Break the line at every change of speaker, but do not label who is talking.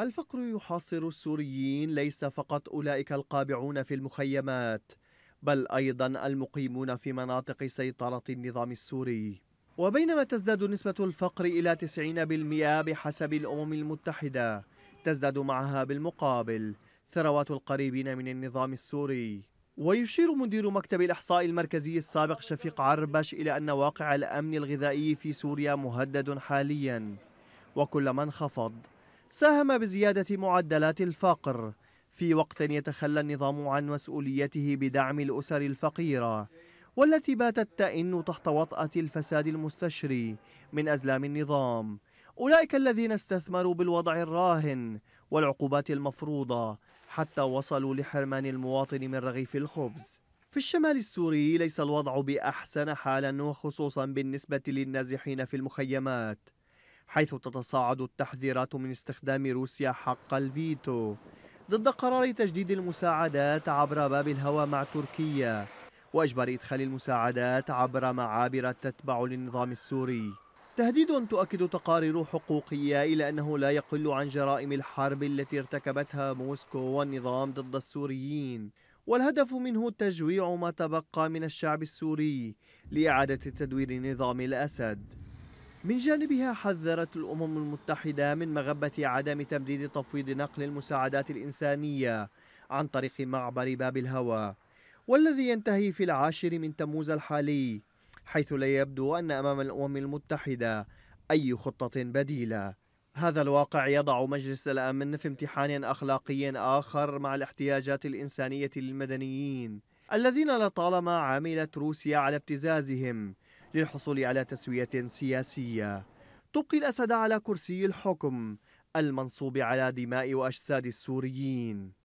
الفقر يحاصر السوريين ليس فقط أولئك القابعون في المخيمات بل أيضا المقيمون في مناطق سيطرة النظام السوري وبينما تزداد نسبة الفقر إلى 90% بحسب الأمم المتحدة تزداد معها بالمقابل ثروات القريبين من النظام السوري ويشير مدير مكتب الإحصاء المركزي السابق شفيق عربش إلى أن واقع الأمن الغذائي في سوريا مهدد حاليا وكلما انخفض ساهم بزيادة معدلات الفقر في وقت يتخلى النظام عن مسؤوليته بدعم الأسر الفقيرة والتي باتت تئن تحت وطأة الفساد المستشري من أزلام النظام أولئك الذين استثمروا بالوضع الراهن والعقوبات المفروضة حتى وصلوا لحرمان المواطن من رغيف الخبز في الشمال السوري ليس الوضع بأحسن حالا وخصوصا بالنسبة للنازحين في المخيمات حيث تتصاعد التحذيرات من استخدام روسيا حق الفيتو ضد قرار تجديد المساعدات عبر باب الهوى مع تركيا وإجبار إدخال المساعدات عبر معابر تتبع للنظام السوري تهديد تؤكد تقارير حقوقية إلى أنه لا يقل عن جرائم الحرب التي ارتكبتها موسكو والنظام ضد السوريين والهدف منه تجويع ما تبقى من الشعب السوري لإعادة تدوير نظام الأسد من جانبها حذرت الأمم المتحدة من مغبة عدم تمديد تفويض نقل المساعدات الإنسانية عن طريق معبر باب الهوى والذي ينتهي في العاشر من تموز الحالي حيث لا يبدو أن أمام الأمم المتحدة أي خطة بديلة هذا الواقع يضع مجلس الأمن في امتحان أخلاقي آخر مع الاحتياجات الإنسانية للمدنيين الذين لطالما عملت روسيا على ابتزازهم للحصول على تسوية سياسية تبقي الأسد على كرسي الحكم المنصوب على دماء وأجساد السوريين